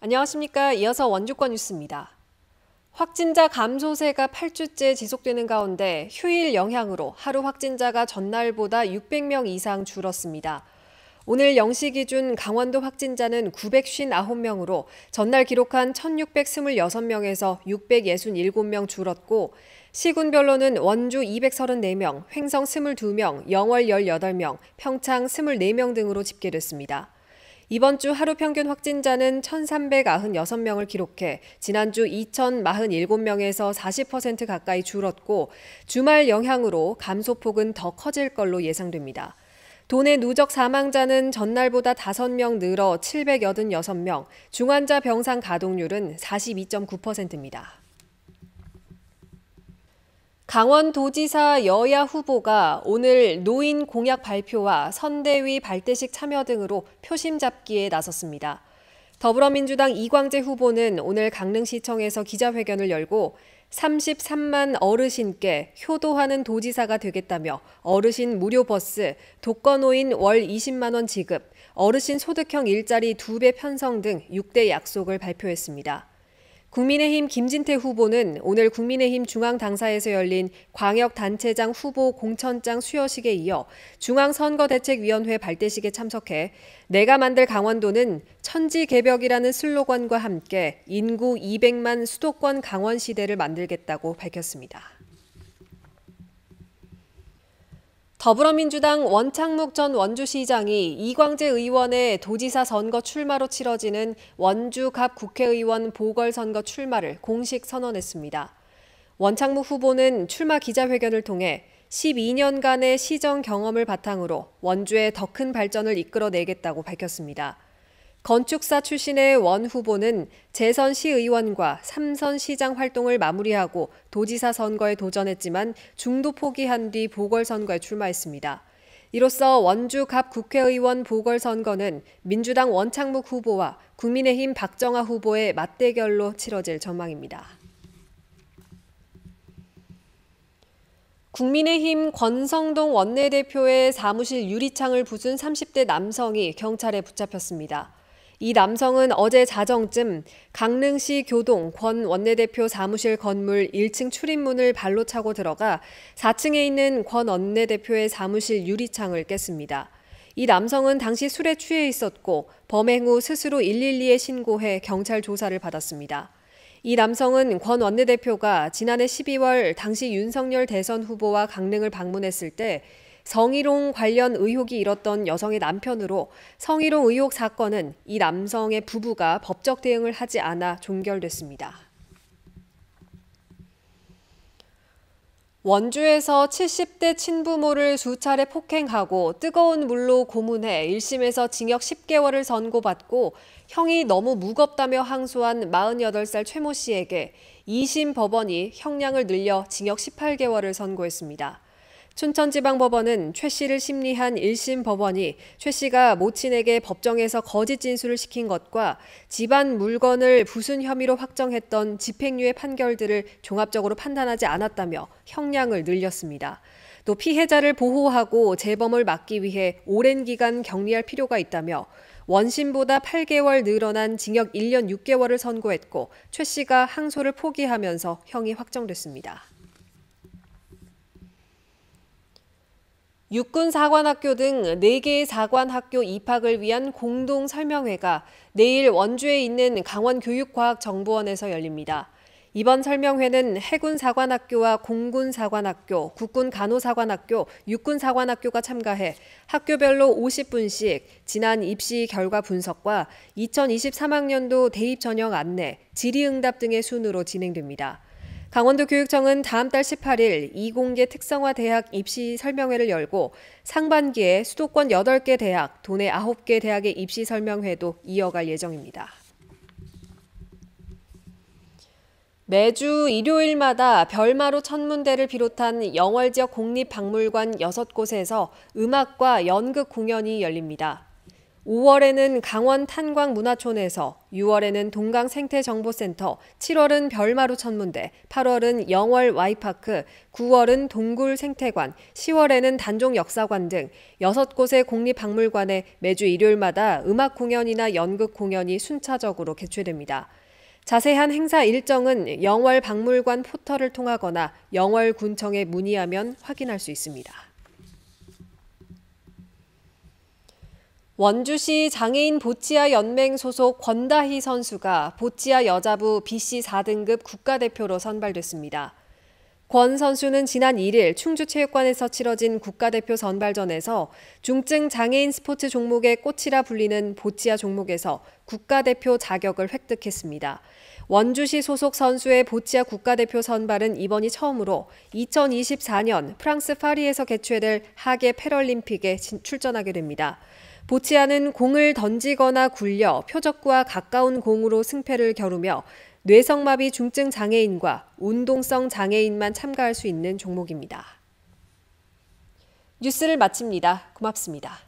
안녕하십니까. 이어서 원주권 뉴스입니다. 확진자 감소세가 8주째 지속되는 가운데 휴일 영향으로 하루 확진자가 전날보다 600명 이상 줄었습니다. 오늘 0시 기준 강원도 확진자는 959명으로 전날 기록한 1,626명에서 667명 줄었고 시군별로는 원주 234명, 횡성 22명, 영월 18명, 평창 24명 등으로 집계됐습니다. 이번 주 하루 평균 확진자는 1,396명을 기록해 지난주 2,047명에서 40% 가까이 줄었고 주말 영향으로 감소폭은 더 커질 걸로 예상됩니다. 도내 누적 사망자는 전날보다 5명 늘어 786명, 중환자 병상 가동률은 42.9%입니다. 강원도지사 여야 후보가 오늘 노인 공약 발표와 선대위 발대식 참여 등으로 표심 잡기에 나섰습니다. 더불어민주당 이광재 후보는 오늘 강릉시청에서 기자회견을 열고 33만 어르신께 효도하는 도지사가 되겠다며 어르신 무료 버스, 독거노인 월 20만 원 지급, 어르신 소득형 일자리 2배 편성 등 6대 약속을 발표했습니다. 국민의힘 김진태 후보는 오늘 국민의힘 중앙당사에서 열린 광역단체장 후보 공천장 수여식에 이어 중앙선거대책위원회 발대식에 참석해 내가 만들 강원도는 천지개벽이라는 슬로건과 함께 인구 200만 수도권 강원시대를 만들겠다고 밝혔습니다. 더불어민주당 원창묵 전 원주시장이 이광재 의원의 도지사 선거 출마로 치러지는 원주갑 국회의원 보궐선거 출마를 공식 선언했습니다. 원창묵 후보는 출마 기자회견을 통해 12년간의 시정 경험을 바탕으로 원주의 더 큰 발전을 이끌어내겠다고 밝혔습니다. 건축사 출신의 원 후보는 재선 시의원과 삼선 시장 활동을 마무리하고 도지사 선거에 도전했지만 중도 포기한 뒤 보궐선거에 출마했습니다. 이로써 원주 갑 국회의원 보궐선거는 민주당 원창묵 후보와 국민의힘 박정아 후보의 맞대결로 치러질 전망입니다. 국민의힘 권성동 원내대표의 사무실 유리창을 부순 30대 남성이 경찰에 붙잡혔습니다. 이 남성은 어제 자정쯤 강릉시 교동 권 원내대표 사무실 건물 1층 출입문을 발로 차고 들어가 4층에 있는 권 원내대표의 사무실 유리창을 깼습니다. 이 남성은 당시 술에 취해 있었고 범행 후 스스로 112에 신고해 경찰 조사를 받았습니다. 이 남성은 권 원내대표가 지난해 12월 당시 윤석열 대선 후보와 강릉을 방문했을 때 성희롱 관련 의혹이 일었던 여성의 남편으로 성희롱 의혹 사건은 이 남성의 부부가 법적 대응을 하지 않아 종결됐습니다. 원주에서 70대 친부모를 수차례 폭행하고 뜨거운 물로 고문해 1심에서 징역 10개월을 선고받고 형이 너무 무겁다며 항소한 48살 최모 씨에게 2심 법원이 형량을 늘려 징역 18개월을 선고했습니다. 춘천지방법원은 최 씨를 심리한 1심 법원이 최 씨가 모친에게 법정에서 거짓 진술을 시킨 것과 집안 물건을 부순 혐의로 확정했던 집행유예 판결들을 종합적으로 판단하지 않았다며 형량을 늘렸습니다. 또 피해자를 보호하고 재범을 막기 위해 오랜 기간 격리할 필요가 있다며 원심보다 8개월 늘어난 징역 1년 6개월을 선고했고 최 씨가 항소를 포기하면서 형이 확정됐습니다. 육군 사관학교 등 4개의 사관학교 입학을 위한 공동 설명회가 내일 원주에 있는 강원교육과학정보원에서 열립니다. 이번 설명회는 해군 사관학교와 공군 사관학교, 국군 간호사관학교, 육군 사관학교가 참가해 학교별로 50분씩 지난 입시 결과 분석과 2023학년도 대입 전형 안내, 질의응답 등의 순으로 진행됩니다. 강원도 교육청은 다음 달 18일 2공계 특성화 대학 입시 설명회를 열고 상반기에 수도권 8개 대학, 도내 9개 대학의 입시 설명회도 이어갈 예정입니다. 매주 일요일마다 별마루 천문대를 비롯한 영월 지역 공립박물관 6곳에서 음악과 연극 공연이 열립니다. 5월에는 강원 탄광문화촌에서, 6월에는 동강생태정보센터, 7월은 별마루 천문대, 8월은 영월 와이파크, 9월은 동굴생태관, 10월에는 단종역사관 등 6곳의 국립박물관에 매주 일요일마다 음악 공연이나 연극 공연이 순차적으로 개최됩니다. 자세한 행사 일정은 영월 박물관 포털을 통하거나 영월군청에 문의하면 확인할 수 있습니다. 원주시 장애인 보치아 연맹 소속 권다희 선수가 보치아 여자부 BC 4등급 국가대표로 선발됐습니다. 권 선수는 지난 1일 충주체육관에서 치러진 국가대표 선발전에서 중증 장애인 스포츠 종목의 꽃이라 불리는 보치아 종목에서 국가대표 자격을 획득했습니다. 원주시 소속 선수의 보치아 국가대표 선발은 이번이 처음으로 2024년 프랑스 파리에서 개최될 하계 패럴림픽에 출전하게 됩니다. 보치아는 공을 던지거나 굴려 표적과 가까운 공으로 승패를 겨루며 뇌성마비 중증 장애인과 운동성 장애인만 참가할 수 있는 종목입니다. 뉴스를 마칩니다. 고맙습니다.